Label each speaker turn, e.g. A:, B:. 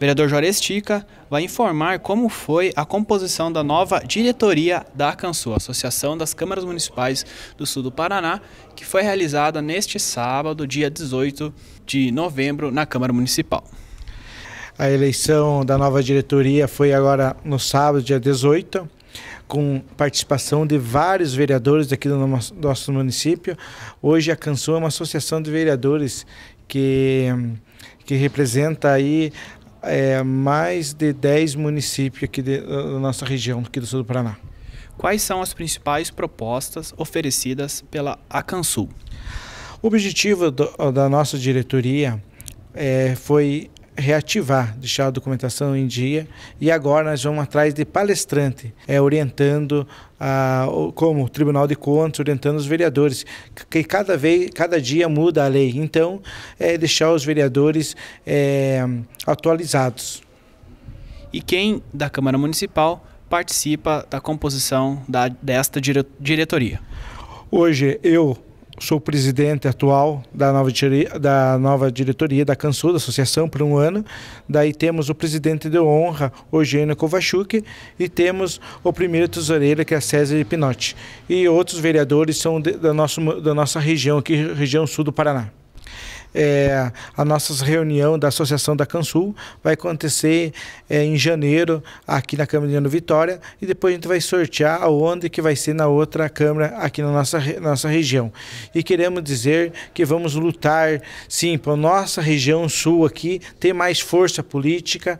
A: vereador Juarez Tica vai informar como foi a composição da nova diretoria da Acansu, Associação das Câmaras Municipais do Sul do Paraná, que foi realizada neste sábado, dia 18 de novembro, na Câmara Municipal.
B: A eleição da nova diretoria foi agora no sábado, dia 18 com participação de vários vereadores aqui do nosso município. Hoje a Canção é uma associação de vereadores que, que representa aí é, mais de 10 municípios aqui de, da nossa região, aqui do sul do Paraná.
A: Quais são as principais propostas oferecidas pela Acansul?
B: O objetivo do, da nossa diretoria é, foi reativar, deixar a documentação em dia. E agora nós vamos atrás de palestrante, é, orientando a, ah, como Tribunal de Contas, orientando os vereadores, que cada, vez, cada dia muda a lei. Então, é deixar os vereadores é, atualizados.
A: E quem da Câmara Municipal participa da composição da, desta diretoria? Hoje eu
B: sou presidente atual da nova, diretoria, da nova diretoria da Cansul, da associação, por um ano. Daí temos o presidente de honra, Eugênio Kovachuk, e temos o primeiro tesoureiro, que é César Pinotti. E outros vereadores são de, da, nosso, da nossa região aqui, região sul do Paraná. É, a nossa reunião da Associação da Cansul vai acontecer é, em janeiro aqui na Câmara de Ano Vitória e depois a gente vai sortear aonde que vai ser na outra Câmara aqui na nossa, na nossa região. E queremos dizer que vamos lutar, sim, para a nossa região sul aqui ter mais força política.